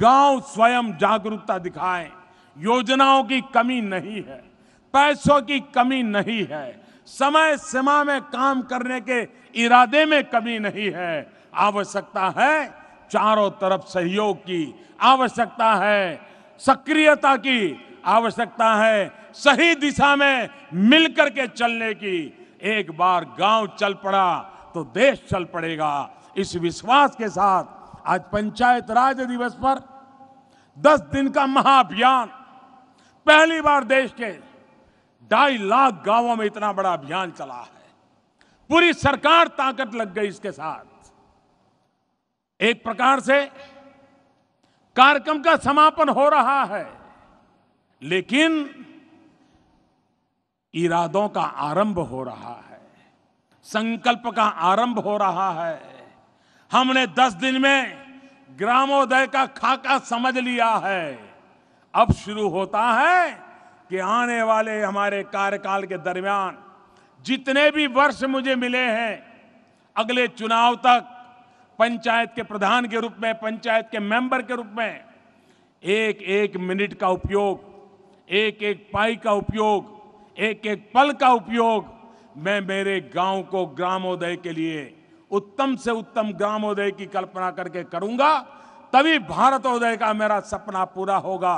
गांव स्वयं जागरूकता दिखाएं योजनाओं की कमी नहीं है पैसों की कमी नहीं है समय सीमा में काम करने के इरादे में कमी नहीं है आवश्यकता है चारों तरफ सहयोग की आवश्यकता है सक्रियता की आवश्यकता है सही दिशा में मिलकर के चलने की एक बार गांव चल पड़ा तो देश चल पड़ेगा इस विश्वास के साथ आज पंचायत राज दिवस पर 10 दिन का महाअभियान पहली बार देश के ढाई लाख गांवों में इतना बड़ा अभियान चला है पूरी सरकार ताकत लग गई इसके साथ एक प्रकार से कार्यक्रम का समापन हो रहा है लेकिन इरादों का आरंभ हो रहा है संकल्प का आरंभ हो रहा है हमने दस दिन में ग्रामोदय का खाका समझ लिया है अब शुरू होता है कि आने वाले हमारे कार्यकाल के दरमियान जितने भी वर्ष मुझे मिले हैं अगले चुनाव तक पंचायत के प्रधान के रूप में पंचायत के मेंबर के रूप में एक एक मिनट का उपयोग एक एक पाई का उपयोग एक एक पल का उपयोग मैं मेरे गांव को ग्रामोदय के लिए उत्तम से उत्तम ग्रामोदय की कल्पना करके करूंगा तभी भारतोदय का मेरा सपना पूरा होगा